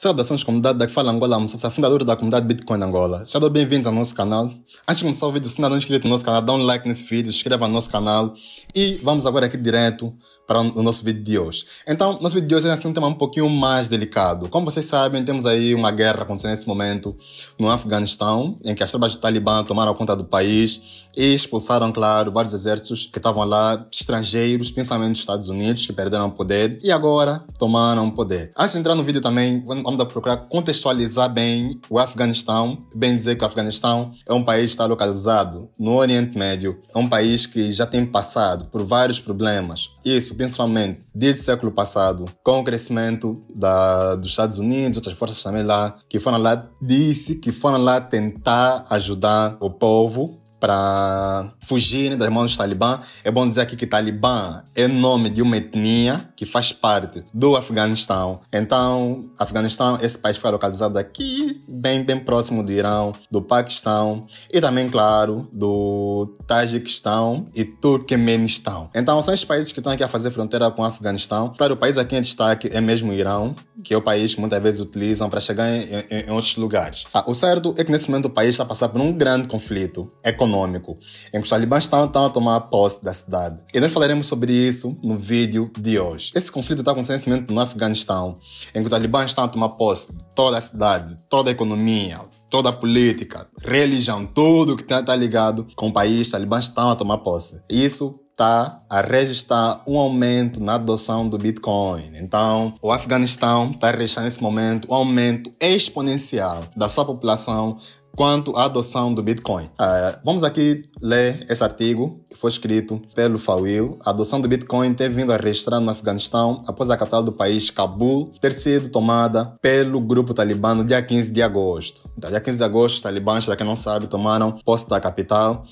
Saudações comunidade, daqui fala Angola a fundadora da comunidade Bitcoin Angola. Sejam bem-vindos ao nosso canal. Antes de começar o vídeo, se ainda não é inscrito no nosso canal, dá um like nesse vídeo, inscreva no nosso canal e vamos agora aqui direto para o nosso vídeo de hoje. Então, nosso vídeo de hoje é assim, um tema um pouquinho mais delicado. Como vocês sabem, temos aí uma guerra acontecendo nesse momento no Afeganistão, em que as tropas do Talibã tomaram conta do país e expulsaram, claro, vários exércitos que estavam lá, estrangeiros, principalmente dos Estados Unidos, que perderam poder e agora tomaram poder. Antes de entrar no vídeo também, vamos procurar contextualizar bem o Afeganistão. Bem dizer que o Afeganistão é um país que está localizado no Oriente Médio, é um país que já tem passado por vários problemas. Isso, principalmente desde o século passado, com o crescimento da, dos Estados Unidos, outras forças também lá, que foram lá, disse que foram lá tentar ajudar o povo para fugir das mãos dos talibã. É bom dizer aqui que talibã é nome de uma etnia que faz parte do Afeganistão. Então, Afeganistão, esse país fica localizado aqui, bem, bem próximo do Irã do Paquistão e também, claro, do Tajiquistão e Turquemenistão. Então, são esses países que estão aqui a fazer fronteira com o Afeganistão. Claro, o país aqui em destaque é mesmo o Irã que é o país que muitas vezes utilizam para chegar em, em, em outros lugares. Ah, o certo é que nesse momento o país está passando por um grande conflito econômico econômico, em que Charlie Banstan estão tá, a tomar posse da cidade. E nós falaremos sobre isso no vídeo de hoje. Esse conflito está acontecendo no Afeganistão, em que os talibãs estão a tomar posse de toda a cidade, toda a economia, toda a política, religião, tudo que está tá ligado com o país, talibãs estão a tomar posse. Isso está a registrar um aumento na adoção do Bitcoin. Então, o Afeganistão está registrar nesse momento um aumento exponencial da sua população quanto à adoção do Bitcoin. Uh, vamos aqui ler esse artigo que foi escrito pelo Fawil. A adoção do Bitcoin teve vindo a registrar no Afeganistão após a capital do país, Cabul, ter sido tomada pelo grupo talibano dia 15 de agosto. Então, dia 15 de agosto, os talibãs, para quem não sabe, tomaram posse da capital.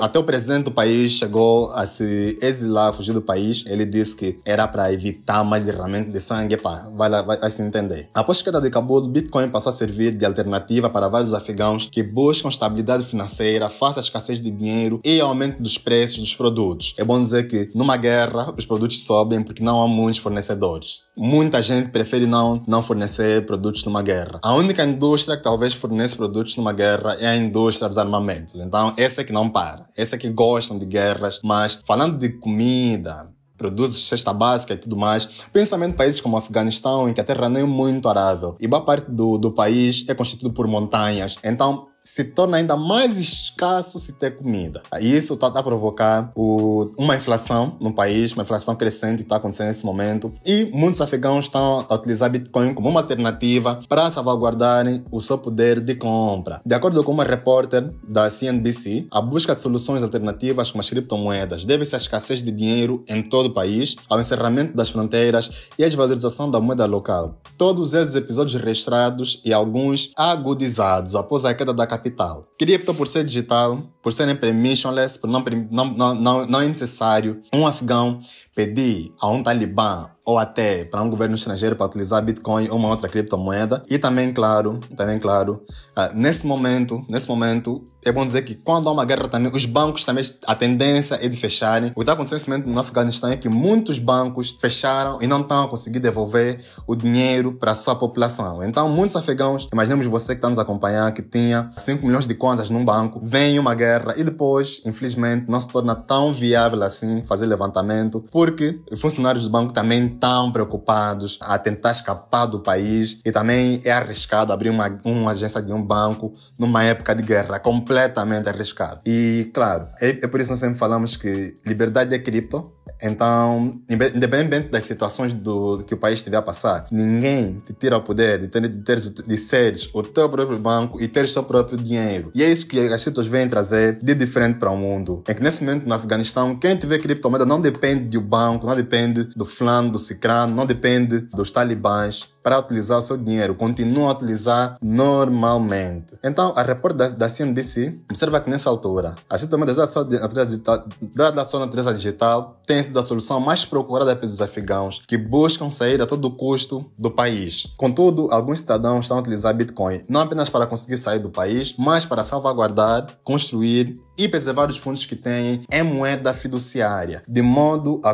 Até o presidente do país chegou a se exilar, fugir do país. Ele disse que era para evitar mais derramamento de sangue. Pá, vai, lá, vai, vai se entender. Após a queda de Cabul, o Bitcoin passou a servir de alternativa para vários afegãos que buscam estabilidade financeira face à escassez de dinheiro e aumento dos preços dos produtos. É bom dizer que numa guerra os produtos sobem porque não há muitos fornecedores. Muita gente prefere não, não fornecer produtos numa guerra. A única indústria que talvez fornece produtos numa guerra é a indústria dos armamentos. Então, essa é que não para. Essa é que gostam de guerras. Mas falando de comida, produtos cesta básica e tudo mais, pensamento em países como o Afeganistão, em que a terra não é muito arável e boa parte do, do país é constituído por montanhas. Então, se torna ainda mais escasso se ter comida. Isso está tá a provocar o, uma inflação no país, uma inflação crescente que está acontecendo nesse momento. E muitos afegãos estão a utilizar Bitcoin como uma alternativa para salvaguardarem o seu poder de compra. De acordo com uma repórter da CNBC, a busca de soluções alternativas como as criptomoedas deve-se à escassez de dinheiro em todo o país, ao encerramento das fronteiras e à desvalorização da moeda local. Todos eles episódios registrados e alguns agudizados após a queda da capital. Cripto, por ser digital, por serem permissionless, por não, não, não, não é necessário um afegão pedir a um talibã ou até para um governo estrangeiro para utilizar Bitcoin ou uma outra criptomoeda. E também, claro, também claro, uh, nesse momento, nesse momento, é bom dizer que quando há uma guerra também, os bancos também, a tendência é de fecharem. O que está acontecendo no Afeganistão é que muitos bancos fecharam e não estão a conseguir devolver o dinheiro para a sua população. Então, muitos afegãos, imaginemos você que está nos acompanhando, que tinha 5 milhões de contas num banco, vem uma guerra terra e depois, infelizmente, não se torna tão viável assim fazer levantamento, porque funcionários do banco também estão preocupados a tentar escapar do país e também é arriscado abrir uma, uma agência de um banco numa época de guerra, completamente arriscado. E, claro, é, é por isso que nós sempre falamos que liberdade é cripto, então, independentemente das situações do, que o país estiver a passar, ninguém te tira o poder de, ter, de, ter de seres o teu próprio banco e teres o teu próprio dinheiro. E é isso que as criptos vêm trazer de diferente para o mundo. É que nesse momento no Afeganistão, quem tiver criptomoeda não depende do banco, não depende do flan, do cicrano, não depende dos talibãs para utilizar o seu dinheiro, continua a utilizar normalmente. Então, a repórter da, da CNBC observa que nessa altura, as criptomoedas da sua da, da sua natureza digital têm sido a solução mais procurada é pelos afegãos que buscam sair a todo custo do país. Contudo, alguns cidadãos estão a utilizar Bitcoin não apenas para conseguir sair do país, mas para salvaguardar, construir e preservar os fundos que têm em moeda fiduciária, de modo a,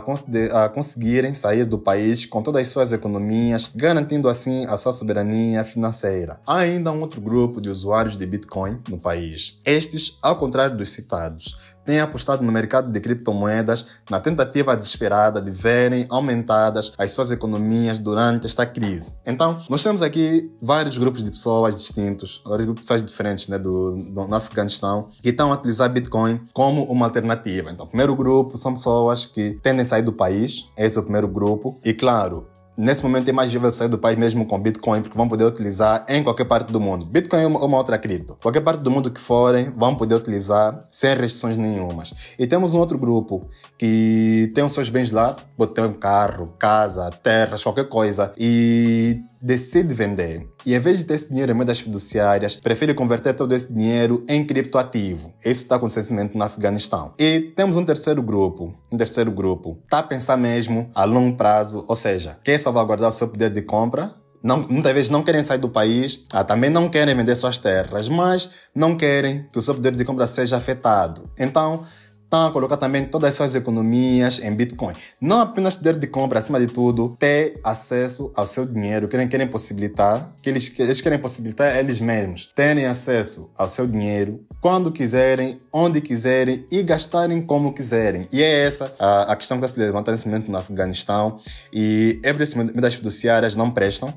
a, conseguirem sair do país com todas as suas economias, garantindo assim a sua soberania financeira. Há ainda um outro grupo de usuários de Bitcoin no país. Estes, ao contrário dos citados, têm apostado no mercado de criptomoedas na tentativa desesperada de verem aumentadas as suas economias durante esta crise. Então, nós temos aqui vários grupos de pessoas distintos, vários grupos de pessoas diferentes né, do, do, no Afeganistão, que estão a utilizar Bitcoin como uma alternativa. Então, o primeiro grupo são pessoas que tendem a sair do país, esse é o primeiro grupo, e claro, Nesse momento é mais viável sair do país mesmo com Bitcoin, porque vão poder utilizar em qualquer parte do mundo. Bitcoin é uma outra cripto. Qualquer parte do mundo que forem, vão poder utilizar sem restrições nenhumas. E temos um outro grupo que tem os seus bens lá, tem um carro, casa, terras, qualquer coisa, e decide vender e, em vez desse dinheiro em moedas fiduciárias, prefere converter todo esse dinheiro em criptoativo. Isso está acontecendo no Afeganistão. E temos um terceiro grupo. Um terceiro grupo está a pensar mesmo a longo prazo, ou seja, quer salvaguardar o seu poder de compra não, muitas vezes não querem sair do país, ah, também não querem vender suas terras, mas não querem que o seu poder de compra seja afetado. Então, estão a colocar também todas as suas economias em Bitcoin. Não apenas poder de compra, acima de tudo, ter acesso ao seu dinheiro. Querem, querem possibilitar, que eles, que eles querem possibilitar é eles mesmos terem acesso ao seu dinheiro quando quiserem, onde quiserem e gastarem como quiserem. E é essa a, a questão que está se levantando nesse momento no Afeganistão. E é por isso que medidas fiduciárias não prestam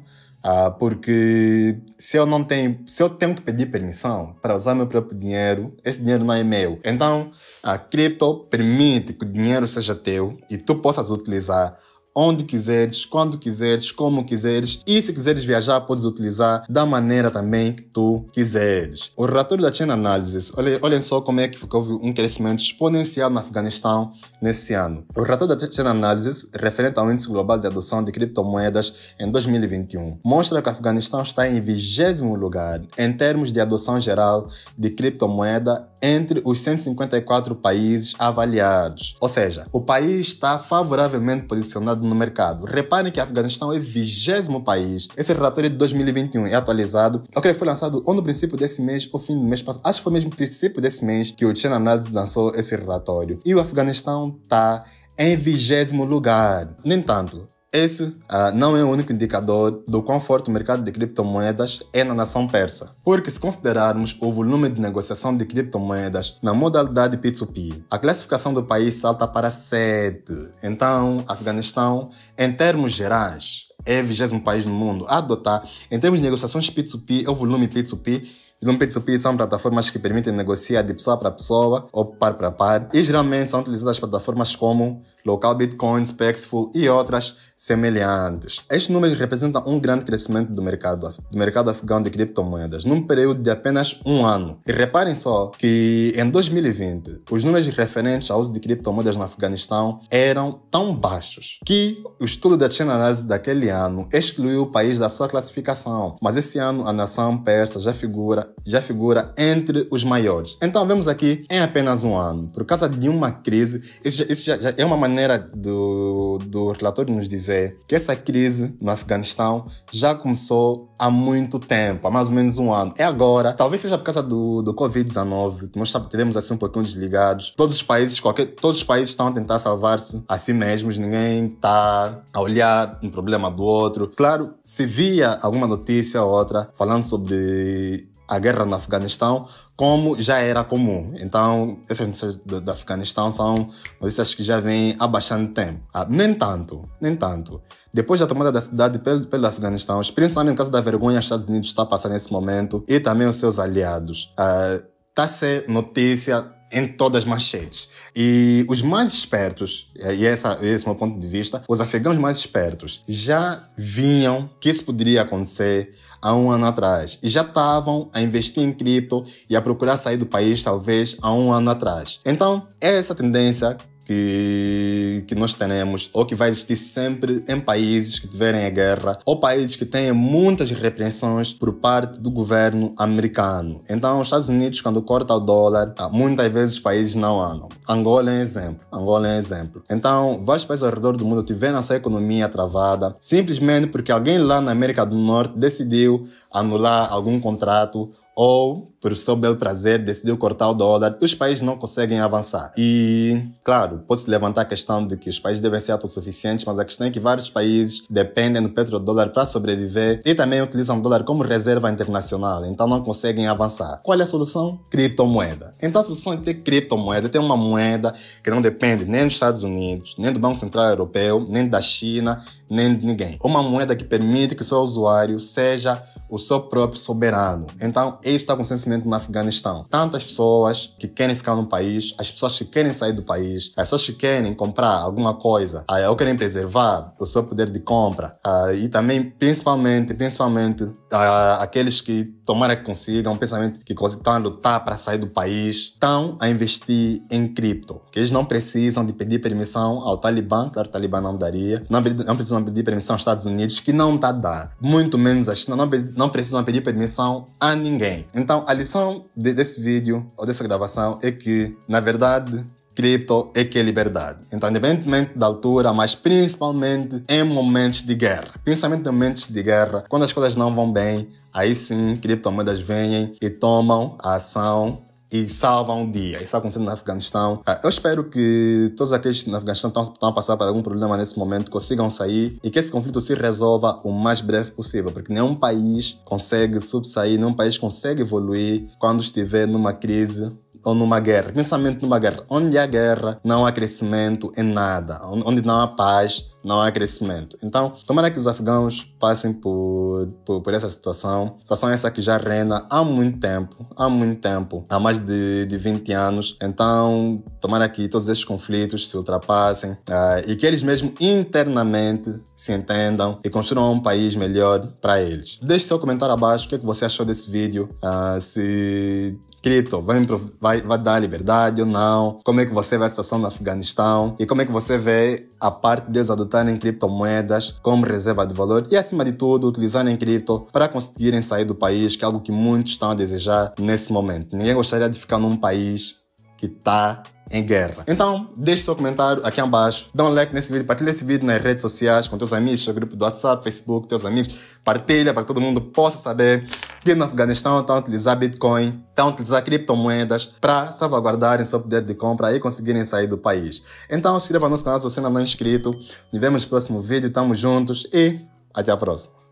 ah, porque se eu não tenho, se eu tenho que pedir permissão para usar meu próprio dinheiro, esse dinheiro não é meu. Então, a cripto permite que o dinheiro seja teu e tu possas utilizar onde quiseres, quando quiseres, como quiseres e se quiseres viajar, podes utilizar da maneira também que tu quiseres. O relatório da Chain Analysis, olhem, olhem só como é que ficou um crescimento exponencial no Afeganistão nesse ano. O relatório da Chain Analysis, referente ao Índice Global de Adoção de Criptomoedas em 2021, mostra que o Afeganistão está em vigésimo lugar em termos de adoção geral de criptomoeda entre os 154 países avaliados. Ou seja, o país está favoravelmente posicionado no mercado. Reparem que Afeganistão é vigésimo país. Esse relatório é de 2021 é atualizado. Eu creio que foi lançado ou no princípio desse mês ou fim do mês passado. Acho que foi mesmo no princípio desse mês que o China Analysis lançou esse relatório. E o Afeganistão está em vigésimo lugar. No entanto, esse uh, não é o único indicador do quão forte o mercado de criptomoedas é na nação persa, porque se considerarmos o volume de negociação de criptomoedas na modalidade P2P, a classificação do país salta para 7. Então, Afeganistão, em termos gerais, é o vigésimo país no mundo a adotar, em termos de negociações P2P, é o volume P2P volume P2P são plataformas que permitem negociar de pessoa para pessoa ou par para par e geralmente são utilizadas plataformas como local Bitcoin, Spexful e outras semelhantes. Estes números representam um grande crescimento do mercado, do mercado afegão de criptomoedas num período de apenas um ano. E reparem só que em 2020 os números referentes ao uso de criptomoedas no Afeganistão eram tão baixos que o estudo da China Analysis daquele ano excluiu o país da sua classificação. Mas esse ano a nação persa já figura já figura entre os maiores. Então vemos aqui em apenas um ano, por causa de uma crise, isso, já, isso já, já é uma maneira do, do relatório nos dizer que essa crise no Afeganistão já começou há muito tempo, há mais ou menos um ano. É agora, talvez seja por causa do, do Covid-19, que nós tivemos assim um pouquinho desligados. Todos os países, qualquer, todos os países estão a tentar salvar-se a si mesmos, ninguém está a olhar um problema do outro. Claro, se via alguma notícia ou outra falando sobre a guerra no Afeganistão, como já era comum. Então, essas notícias do, do Afeganistão são notícias que já vêm há bastante tempo. Ah, nem tanto, nem tanto. Depois da tomada da cidade pelo, pelo Afeganistão, principalmente no caso da vergonha, os Estados Unidos está passando nesse momento e também os seus aliados. Ah, está a ser notícia em todas as manchetes. E os mais espertos, eh, e essa, esse é o meu ponto de vista, os afegãos mais espertos já vinham que isso poderia acontecer há um ano atrás e já estavam a investir em cripto e a procurar sair do país talvez há um ano atrás. Então, é essa tendência que, que nós teremos, ou que vai existir sempre em países que tiverem a guerra, ou países que tenham muitas repreensões por parte do governo americano. Então, os Estados Unidos, quando corta o dólar, tá, muitas vezes os países não andam. Angola é um exemplo. Angola é um exemplo. Então, vários países ao redor do mundo tiveram essa economia travada simplesmente porque alguém lá na América do Norte decidiu anular algum contrato ou, por seu belo prazer, decidiu cortar o dólar, os países não conseguem avançar. E, claro, pode-se levantar a questão de que os países devem ser autossuficientes, mas a questão é que vários países dependem do petrodólar para sobreviver e também utilizam o dólar como reserva internacional, então não conseguem avançar. Qual é a solução? Criptomoeda. Então a solução é ter criptomoeda, ter uma moeda que não depende nem dos Estados Unidos, nem do Banco Central Europeu, nem da China, nem de ninguém. Uma moeda que permite que o seu usuário seja o seu próprio soberano. Então, isso está acontecendo no Afeganistão. Tantas pessoas que querem ficar no país, as pessoas que querem sair do país, as pessoas que querem comprar alguma coisa, ah, ou querem preservar o seu poder de compra, ah, e também, principalmente, principalmente, a, aqueles que tomara que consigam, é um pensamento que estão a lutar tá para sair do país, estão a investir em cripto. Que eles não precisam de pedir permissão ao Talibã, claro, o Talibã não daria, não, não precisam pedir permissão aos Estados Unidos, que não está a dar, muito menos a China, não, não precisam pedir permissão a ninguém. Então, a lição de, desse vídeo ou dessa gravação é que, na verdade, cripto é que é liberdade. Então, independentemente da altura, mas principalmente em momentos de guerra. Principalmente em momentos de guerra, quando as coisas não vão bem, aí sim, criptomoedas vêm e tomam a ação e salvam um dia. Isso está acontecendo no Afeganistão. Ah, eu espero que todos aqueles no Afeganistão estão a passar por algum problema nesse momento consigam sair e que esse conflito se resolva o mais breve possível, porque nenhum país consegue subsair, nenhum país consegue evoluir quando estiver numa crise ou numa guerra, principalmente numa guerra. Onde há guerra, não há crescimento em nada. Onde não há paz, não há crescimento. Então, tomara que os afegãos passem por, por, por essa situação. Situação é essa que já reina há muito tempo, há muito tempo, há mais de, de 20 anos. Então, tomara que todos esses conflitos se ultrapassem uh, e que eles mesmo internamente se entendam e construam um país melhor para eles. Deixe seu comentário abaixo o que, é que você achou desse vídeo, uh, se cripto vai, vai, vai dar liberdade ou não, como é que você vê a situação no Afeganistão e como é que você vê a parte deles adotarem criptomoedas como reserva de valor e, acima de tudo, utilizarem cripto para conseguirem sair do país, que é algo que muitos estão a desejar nesse momento. Ninguém gostaria de ficar num país que está em guerra. Então, deixe seu comentário aqui embaixo, dá um like nesse vídeo, partilha esse vídeo nas redes sociais com teus amigos, seu grupo do WhatsApp, Facebook, teus amigos, partilha para que todo mundo possa saber que no Afeganistão estão tá a utilizar Bitcoin, estão tá a utilizar criptomoedas para salvaguardarem seu poder de compra e conseguirem sair do país. Então, inscreva se no nosso canal se você ainda não é inscrito. Nos vemos no próximo vídeo, tamo juntos e até a próxima.